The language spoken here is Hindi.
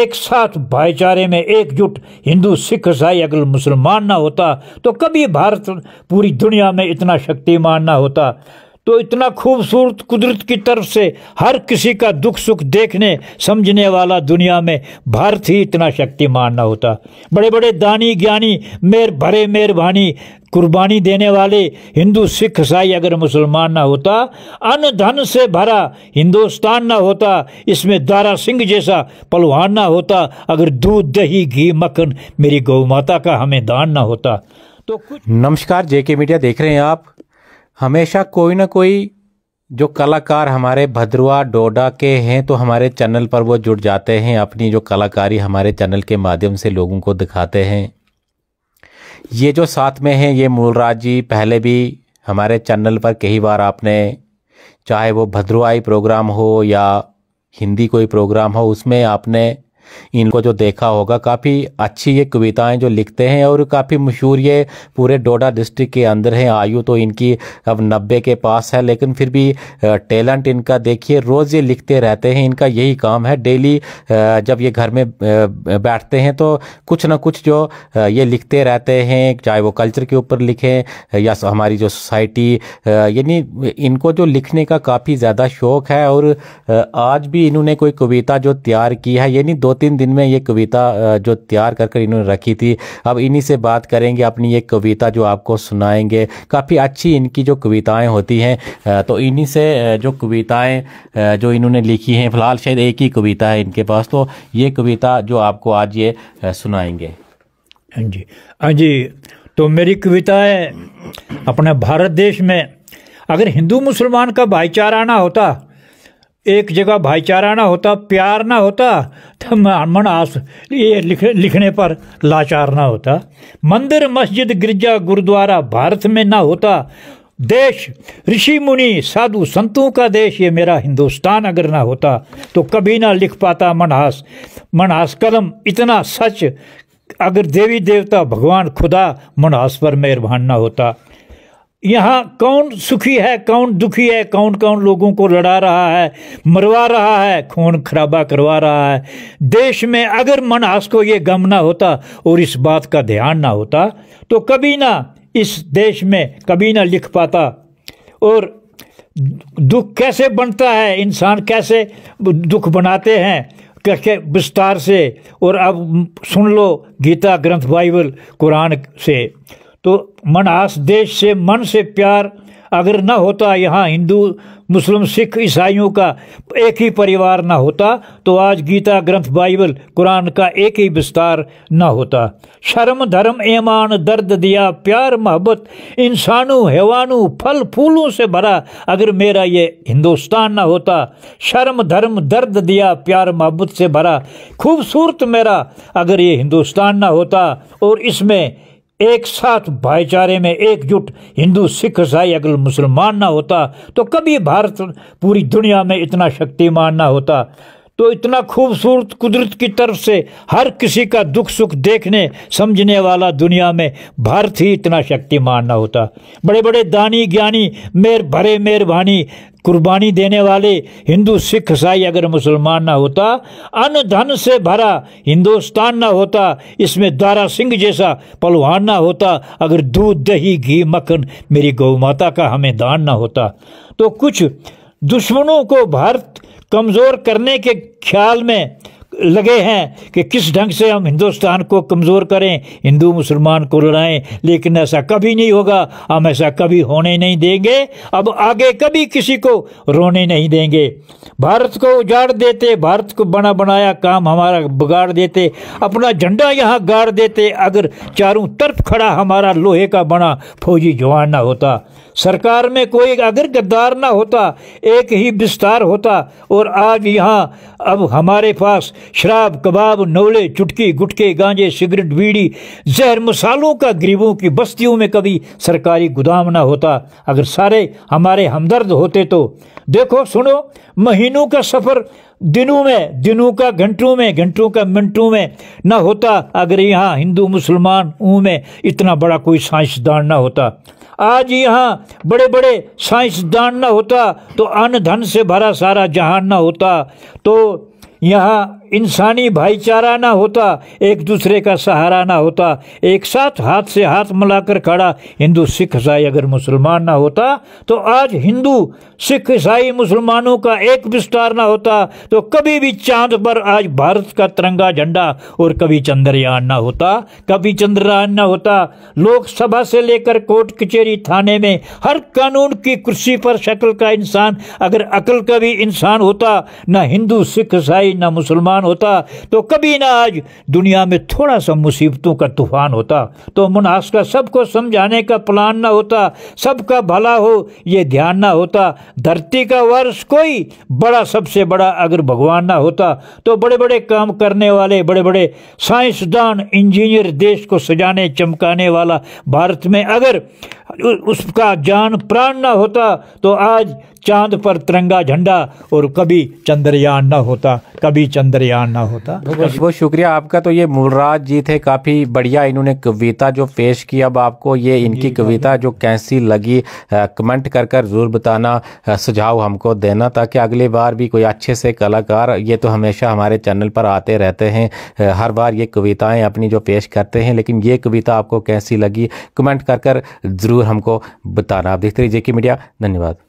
एक साथ भाईचारे में एकजुट हिंदू सिख ईसाई अगर मुसलमान ना होता तो कभी भारत पूरी दुनिया में इतना शक्तिमान ना होता तो इतना खूबसूरत कुदरत की तरफ से हर किसी का दुख सुख देखने समझने वाला दुनिया में भारत ही इतना शक्तिमान ना होता बड़े बड़े दानी ज्ञानी मेर भरे मेहरबानी कुर्बानी देने वाले हिंदू सिख ईसाई अगर मुसलमान ना होता अन धन से भरा हिंदुस्तान ना होता इसमें दारा सिंह जैसा पलवान ना होता अगर दूध दही घी मक्खन मेरी गौ माता का हमें दान ना होता तो कुछ नमस्कार जेके मीडिया देख रहे हैं आप हमेशा कोई ना कोई जो कलाकार हमारे भद्रवा डोडा के हैं तो हमारे चैनल पर वो जुड़ जाते हैं अपनी जो कलाकारी हमारे चैनल के माध्यम से लोगों को दिखाते हैं ये जो साथ में हैं ये मूलराज जी पहले भी हमारे चैनल पर कई बार आपने चाहे वो भद्रवाई प्रोग्राम हो या हिंदी कोई प्रोग्राम हो उसमें आपने इनको जो देखा होगा काफ़ी अच्छी ये कविताएं जो लिखते हैं और काफ़ी मशहूर ये पूरे डोडा डिस्ट्रिक्ट के अंदर हैं आयु तो इनकी अब नब्बे के पास है लेकिन फिर भी टैलेंट इनका देखिए रोज़ ये लिखते रहते हैं इनका यही काम है डेली जब ये घर में बैठते हैं तो कुछ ना कुछ जो ये लिखते रहते हैं चाहे वो कल्चर के ऊपर लिखें या हमारी जो सोसाइटी यानी इनको जो लिखने का काफ़ी ज़्यादा शौक है और आज भी इन्होंने कोई कविता जो तैयार की है यानी दो तीन दिन में ये कविता जो तैयार कर कर इन्होंने रखी थी अब इन्हीं से बात करेंगे अपनी ये कविता जो आपको सुनाएंगे काफ़ी अच्छी इनकी जो कविताएं होती हैं तो इन्हीं से जो कविताएं जो इन्होंने लिखी हैं फ़िलहाल शायद एक ही कविता है इनके पास तो ये कविता जो आपको आज ये सुनाएंगे हाँ जी हाँ जी तो मेरी कविता है अपने भारत देश में अगर हिंदू मुसलमान का भाईचारा ना होता एक जगह भाईचारा ना होता प्यार ना होता तो मन आस ये लिख, लिखने पर लाचार ना होता मंदिर मस्जिद गिरजा गुरुद्वारा भारत में ना होता देश ऋषि मुनि साधु संतों का देश ये मेरा हिंदुस्तान अगर ना होता तो कभी ना लिख पाता मनहास मनहास कलम इतना सच अगर देवी देवता भगवान खुदा मनहास पर मेहरबान ना होता यहाँ कौन सुखी है कौन दुखी है कौन कौन लोगों को लड़ा रहा है मरवा रहा है खून खराबा करवा रहा है देश में अगर मन मनहास को ये गम ना होता और इस बात का ध्यान ना होता तो कभी ना इस देश में कभी ना लिख पाता और दुख कैसे बनता है इंसान कैसे दुख बनाते हैं कहके विस्तार से और अब सुन लो गीता ग्रंथ बाइबल कुरान से तो मन आस देश से मन से प्यार अगर न होता यहाँ हिंदू मुस्लिम सिख ईसाइयों का एक ही परिवार न होता तो आज गीता ग्रंथ बाइबल कुरान का एक ही विस्तार न होता शर्म धर्म ईमान दर्द दिया प्यार मोहब्बत इंसानों हैवानों फल फूलों से भरा अगर मेरा ये हिंदुस्तान न होता शर्म धर्म दर्द दिया प्यार मोहब्बत से भरा खूबसूरत मेरा अगर ये हिंदुस्तान न होता और इसमें एक साथ भाईचारे में एकजुट हिंदू सिख ईसाई अगर मुसलमान ना होता तो कभी भारत पूरी दुनिया में इतना शक्तिमान ना होता तो इतना खूबसूरत कुदरत की तरफ से हर किसी का दुख सुख देखने समझने वाला दुनिया में भारत ही इतना शक्तिमान ना होता बड़े बड़े दानी ज्ञानी मेर भरे मेहरबानी कुर्बानी देने वाले हिंदू सिख ईसाई अगर मुसलमान ना होता अन्न धन से भरा हिंदुस्तान ना होता इसमें दारा सिंह जैसा पलवान ना होता अगर दूध दही घी मक्खन मेरी गौ माता का हमें दान ना होता तो कुछ दुश्मनों को भारत कमज़ोर करने के ख्याल में लगे हैं कि किस ढंग से हम हिंदुस्तान को कमज़ोर करें हिंदू मुसलमान को लड़ाएं लेकिन ऐसा कभी नहीं होगा हम ऐसा कभी होने नहीं देंगे अब आगे कभी किसी को रोने नहीं देंगे भारत को उजाड़ देते भारत को बना बनाया काम हमारा बिगाड़ देते अपना झंडा यहाँ गाड़ देते अगर चारों तरफ खड़ा हमारा लोहे का बना फौजी जवान ना होता सरकार में कोई अगर गद्दार ना होता एक ही विस्तार होता और आज यहाँ अब हमारे पास शराब कबाब नवले चुटकी गुटके गांजे सिगरेट बीड़ी जहर मसालों का गरीबों की बस्तियों में कभी सरकारी गोदाम ना होता अगर सारे हमारे हमदर्द होते तो देखो सुनो महीनों का सफ़र दिनों में दिनों का घंटों में घंटों का मिनटों में ना होता अगर यहाँ हिंदू मुसलमान ऊ में इतना बड़ा कोई साइंसदान ना होता आज यहाँ बड़े बड़े साइंसदान न होता तो अन्न धन से भरा सारा जहान न होता तो यहाँ इंसानी भाईचारा ना होता एक दूसरे का सहारा ना होता एक साथ हाथ से हाथ मिलाकर खड़ा हिंदू सिख ईसाई अगर मुसलमान ना होता तो आज हिंदू सिख ईसाई मुसलमानों का एक विस्तार ना होता तो कभी भी चांद पर आज भारत का तिरंगा झंडा और कभी चंद्रयान ना होता कभी चंद्रयान ना होता लोकसभा से लेकर कोर्ट कचेरी थाने में हर कानून की कुर्सी पर शक्ल का इंसान अगर अकल का भी इंसान होता ना हिंदू सिख ईसाई कोई ना मुसलमान होता तो कभी ना आज दुनिया में थोड़ा सा मुसीबतों का तूफान होता तो मुनास का सबको समझाने का प्लान ना होता सबका भला हो ये ध्यान ना होता धरती का वर्ष कोई बड़ा सबसे बड़ा अगर भगवान ना होता तो बड़े बड़े काम करने वाले बड़े बड़े साइंसदान इंजीनियर देश को सजाने चमकाने वाला भारत में अगर उसका जान प्राण ना होता तो आज चांद पर तिरंगा झंडा और कभी चंद्रयान ना होता कभी चंद्रयान ना होता बहुत बहुत शुक्रिया आपका तो ये मूलराज जी थे काफ़ी बढ़िया इन्होंने कविता जो पेश की अब आपको ये इनकी कविता जो कैसी लगी कमेंट कर कर ज़रूर बताना सुझाव हमको देना ताकि अगली बार भी कोई अच्छे से कलाकार ये तो हमेशा हमारे चैनल पर आते रहते हैं हर बार ये कविताएँ अपनी जो पेश करते हैं लेकिन ये कविता आपको कैसी लगी कमेंट कर कर ज़रूर ज़रूर हमको बताना आप देखते रहिए जेके मीडिया धन्यवाद